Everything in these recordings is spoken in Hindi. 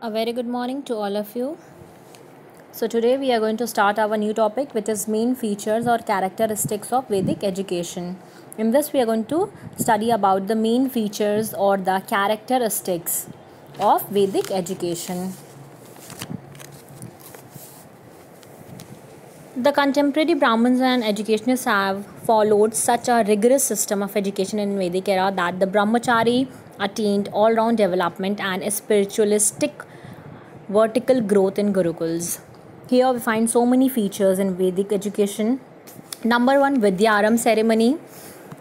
a very good morning to all of you so today we are going to start our new topic which is main features or characteristics of vedic education in this we are going to study about the main features or the characteristics of vedic education the contemporary brahmins and educationists have followed such a rigorous system of education in vedic era that the brahmachari attained all round development and a spiritualistic vertical growth in Gurukuls. Here we find so many features in Vedic education. Number one, Vidyaram ceremony.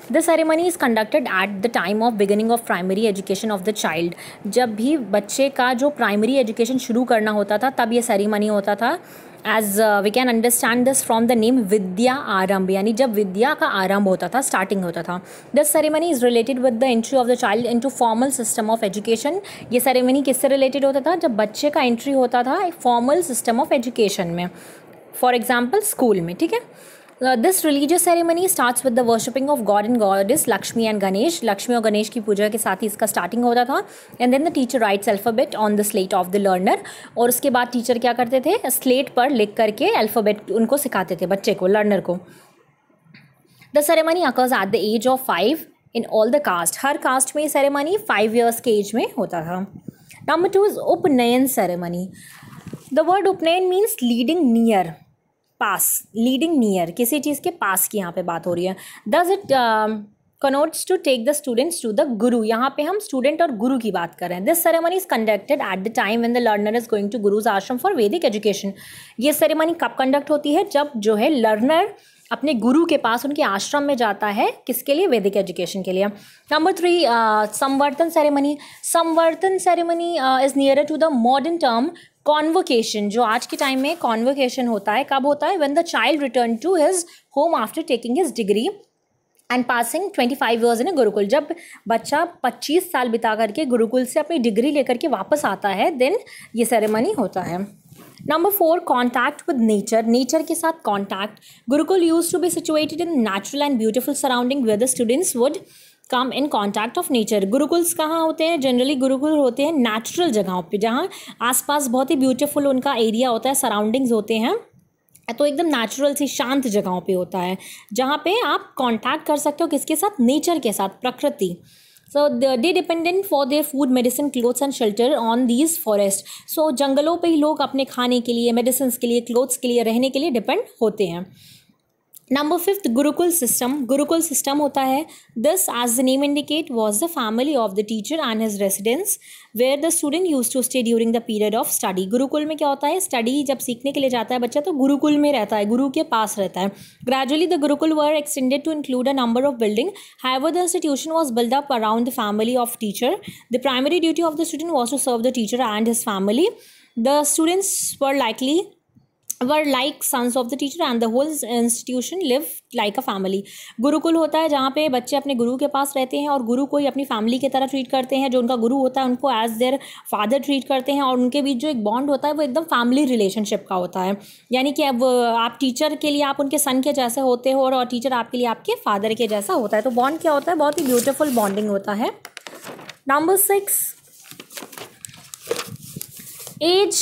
The ceremony is conducted at the time of beginning of primary education of the child. जब भी बच्चे का जो primary education शुरू करना होता था तब ये ceremony होता था as we can understand this from the name Vidya Arambh यानी जब विद्या का आरंभ होता था स्टार्टिंग होता था this ceremony is related with the entry of the child into formal system of education ये सेरेमनी किससे रिलेटेड होता था जब बच्चे का एंट्री होता था फॉर्मल सिस्टम ऑफ एजुकेशन में फॉर एग्जाम्पल स्कूल में ठीक है this religious ceremony start with the worshipping of god and and goddess Lakshmi and Ganesh. और गणेश की पूजा के साथ ही इसका स्टार्टिंग होता था and then the teacher writes alphabet on the slate of the learner और उसके बाद टीचर क्या करते थे स्लेट पर लिख करके अल्फ़ाबेट उनको सिखाते थे बच्चे को लर्नर को the ceremony occurs at the age of five in all the caste हर कास्ट में ये सेरेमनी फाइव ईयर्स के एज में होता था number two is Upanayan ceremony the word Upanayan means leading near पास लीडिंग नियर किसी चीज़ के पास की यहाँ पे बात हो रही है thus it connotes to take the students to the guru यहाँ पे हम स्टूडेंट और गुरु की बात कर रहे हैं this ceremony is conducted at the time when the learner is going to guru's ashram for वैदिक एजुकेशन ये सेरेमनी कब कंडक्ट होती है जब जो है लर्नर अपने गुरु के पास उनके आश्रम में जाता है किसके लिए वैदिक एजुकेशन के लिए number three Samvartan ceremony Samvartan ceremony is near to the modern term convocation जो आज के टाइम में कॉन्वोकेशन होता है कब होता है when the child return to his home after taking his degree and passing twenty five years in gurukul जब बच्चा पच्चीस साल बिता करके गुरुकुल से अपनी डिग्री लेकर के वापस आता है देन ये सेरेमनी होता है number four contact with nature nature के साथ contact gurukul use to be situated in natural and beautiful surrounding with students would come in contact of nature gurukuls कहाँ होते हैं जनरली गुरुकुल होते हैं नेचुरल जगहों पर जहाँ आसपास बहुत ही ब्यूटीफुल उनका एरिया होता है सराउंडिंग्स होते हैं तो एकदम नेचुरल सी शांत जगहों पे होता है जहाँ पे आप कांटेक्ट कर सकते हो किसके साथ नेचर के साथ प्रकृति so they dependent for their food medicine clothes and shelter on these forest so जंगलों पे ही लोग अपने खाने के लिए मेडिसिन के लिए क्लोथ्स के लिए रहने के लिए डिपेंड होते हैं number fifth gurukul system gurukul system होता है this as the name indicate was the family of the teacher and his residence where the student use to stay during the period of study gurukul में क्या होता है स्टडी जब सीखने के लिए जाता है बच्चा तो गुरुकुल में रहता है गुरु के पास रहता है gradually the gurukul were extended to include a number of building however the institution was build up around the family of teacher the primary duty of the student was to serve the teacher and his family the students were likely were like sons of the teacher and the whole institution live like a family gurukul होता है जहाँ पे बच्चे अपने गुरु के पास रहते हैं और गुरु को ही अपनी फैमिली की तरह ट्रीट करते हैं जो उनका गुरु होता है उनको एज देयर फादर ट्रीट करते हैं और उनके बीच जो एक बॉन्ड होता है वो एकदम फैमिली रिलेशनशिप का होता है यानी कि अब आप टीचर के लिए आप उनके सन के जैसे होते हो और टीचर आपके लिए आपके फादर के जैसा होता है तो बॉन्ड क्या होता है बहुत ही ब्यूटिफुल बॉन्डिंग होता है number six as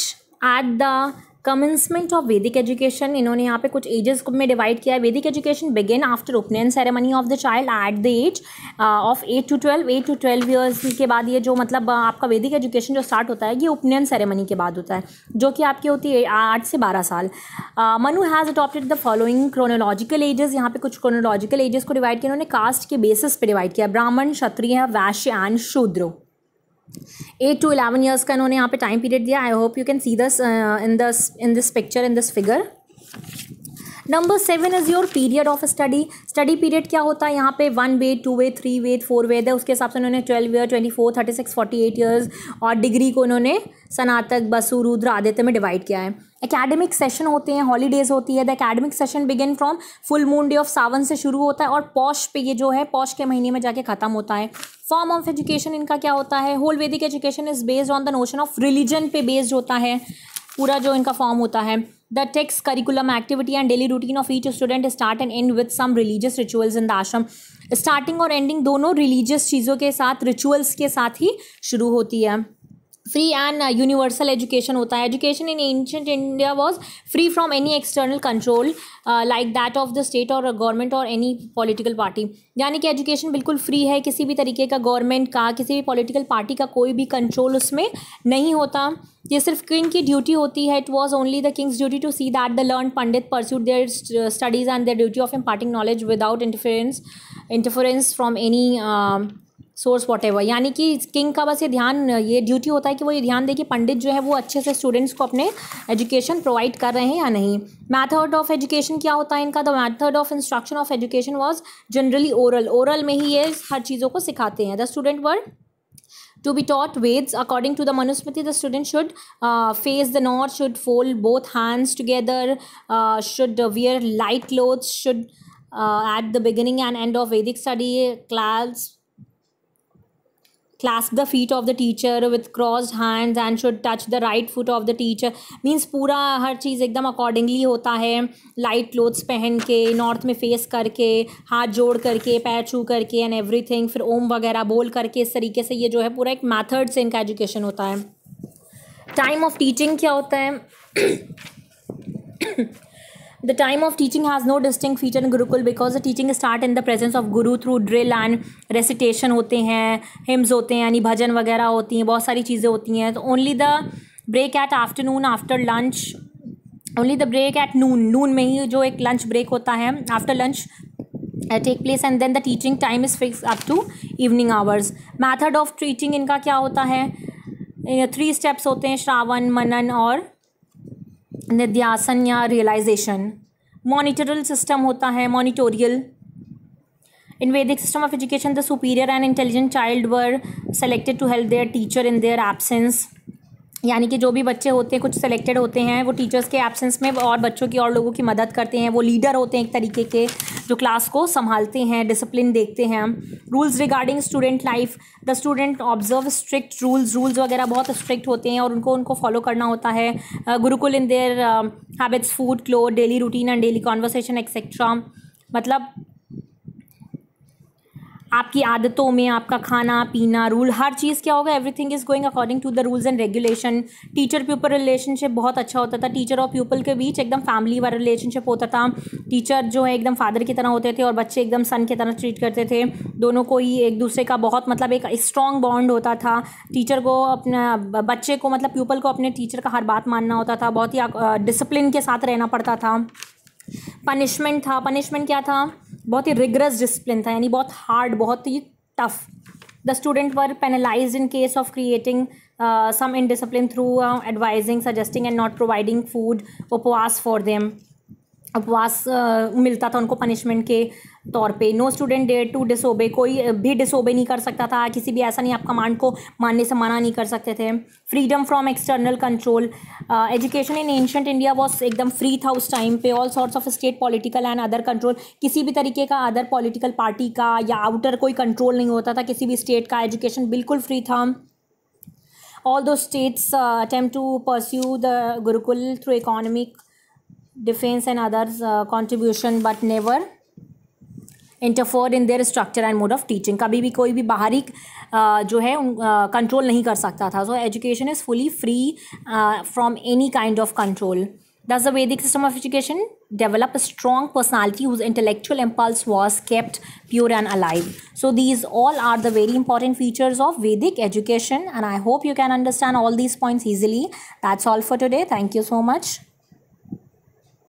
at the commencement of Vedic education इन्होंने यहाँ पे कुछ एजेस में डिवाइड किया है Vedic education begin after upanayan ceremony of the child at the age of eight to twelve eight to twelve years के बाद ये जो मतलब uh, आपका वैदिक एजुकेशन जो स्टार्ट होता है ये उपनयन सेरेमनी के बाद होता है जो कि आपकी होती है आठ से बारह साल Manu has adopted the following chronological ages यहाँ पे कुछ क्रोनोलॉजिकल एजेस को डिवाइड किया इन्होंने कास्ट के बेसिस पे डिवाइड किया ब्राह्मण क्षत्रिय वैश्य एंड शूद्रो एट टू इलेवन ईयर्स का इन्होंने यहाँ पे टाइम पीरियड दिया I hope you can see this in this in this picture in this figure number seven is your period of study study period क्या होता है यहाँ पे one way two way three way four way है उसके हिसाब से उन्होंने twelve year twenty four thirty six forty eight years और डिग्री को उन्होंने स्नातक बसु रुद्र आदित्य में डिवाइड किया है एकेडमिक सेशन होते हैं हॉलीडेज होती है the academic session begin from full moon day of Sawan से शुरू होता है और पौष पे ये जो है पौष के महीने में जाके ख़त्म होता है फॉर्म ऑफ एजुकेशन इनका क्या होता है whole Vedic education is based on the notion of religion पे बेस्ड होता है पूरा जो इनका फॉर्म होता है the texts curriculum activity and daily routine of each student start and end with some religious rituals in the ashram starting और एंडिंग दोनों रिलीजियस चीज़ों के साथ रिचुअल्स के साथ ही शुरू होती है फ्री एंड यूनिवर्सल एजुकेशन होता है education in ancient India was free from any external control like that of the state और गवर्नमेंट और एनी पॉलिटिकल पार्टी यानी कि एजुकेशन बिल्कुल फ्री है किसी भी तरीके का गवर्नमेंट का किसी भी पॉलिटिकल पार्टी का कोई भी कंट्रोल उसमें नहीं होता ये सिर्फ किंग की ड्यूटी होती है it was only the king's duty to see that the learned pandit pursued their studies and their duty of imparting knowledge without interference interference from any source whatever यानी कि किंग का बस ये ध्यान ये ड्यूटी होता है कि वो ये ध्यान दे कि पंडित जो है वो अच्छे से स्टूडेंट्स को अपने एजुकेशन प्रोवाइड कर रहे हैं या नहीं मैथड ऑफ एजुकेशन क्या होता है इनका the method of instruction of education was generally oral oral में ही ये हर चीज़ों को सिखाते हैं the student were to be taught Veds. According to the Manusmriti, the student should uh, face the north, should fold both hands together, uh, should wear light clothes, should uh, at the beginning and end of Vedic study class clasp the feet of the teacher with crossed hands and should touch the right foot of the teacher means पूरा हर चीज़ एकदम अकॉर्डिंगली होता है लाइट क्लोथ्स पहन के नॉर्थ में फेस करके हाथ जोड़ करके पैर छू करके एंड एवरी थिंग फिर ओम वगैरह बोल करके इस तरीके से ये जो है पूरा एक मैथड से इनका एजुकेशन होता है टाइम ऑफ टीचिंग क्या होता है The time of teaching has no distinct feature in Gurukul because the teaching start in the presence of Guru through drill and recitation होते हैं hymns होते हैं यानी भजन वगैरह होती हैं बहुत सारी चीज़ें होती हैं तो only the break at afternoon after lunch only the break at noon noon में ही जो एक लंच ब्रेक होता है after lunch take place and then the teaching time is fix up to evening hours method of teaching इनका क्या होता है थ्री स्टेप्स होते हैं श्रावण मनन और निध्यासन या रियलाइजेशन मॉनिटरल सिस्टम होता है monitorial in Vedic system of education the superior and intelligent child were selected to help their teacher in their absence यानी कि जो भी बच्चे होते हैं कुछ सेलेक्टेड होते हैं वो टीचर्स के एब्सेंस में और बच्चों की और लोगों की मदद करते हैं वो लीडर होते हैं एक तरीके के जो क्लास को संभालते हैं डिसिप्लिन देखते हैं rules regarding student life the student observe strict rules rules वगैरह बहुत स्ट्रिक्ट होते हैं और उनको उनको फॉलो करना होता है gurukul in their habits food cloth daily routine and daily conversation etcetera मतलब आपकी आदतों में आपका खाना पीना रूल हर चीज़ क्या होगा everything is going according to the rules and regulation teacher people relationship बहुत अच्छा होता था टीचर और पीपल के बीच एकदम फैमिली वाला रिलेशनशिप होता था टीचर जो है एकदम फादर की तरह होते थे और बच्चे एकदम सन की तरह ट्रीट करते थे दोनों को ही एक दूसरे का बहुत मतलब एक स्ट्रॉन्ग बॉन्ड होता था टीचर को अपना बच्चे को मतलब पीपल को अपने टीचर का हर बात मानना होता था बहुत ही डिसिप्लिन के साथ रहना पड़ता था पनिशमेंट था पनिशमेंट क्या था बहुत ही रिगरस डिसिप्लिन था यानी बहुत हार्ड बहुत ही tough the student were penalize in case of creating some in discipline through advising suggesting and not providing food उपवास फॉर देम उपवास uh, मिलता था उनको पनिशमेंट के तौर पे no student dare to disobey कोई भी डिसोबे नहीं कर सकता था किसी भी ऐसा नहीं आप कमांड को मानने से मना नहीं कर सकते थे freedom from external control education in ancient India was एकदम फ्री था उस टाइम पे all sorts of state political and other control किसी भी तरीके का अदर पॉलिटिकल पार्टी का या आउटर कोई कंट्रोल नहीं होता था किसी भी स्टेट का एजुकेशन बिल्कुल फ्री था all though states uh, to pursue the gurukul through economic defence and others contribution but never interfere in their structure and mode of teaching कभी भी कोई भी बाहरी जो है कंट्रोल नहीं कर सकता था so education is fully free from any kind of control Thus, the Vedic system of education developed a strong personality whose intellectual impulse was kept pure and alive. So, these all are the very important features of Vedic education, and I hope you can understand all these points easily. That's all for today. Thank you so much.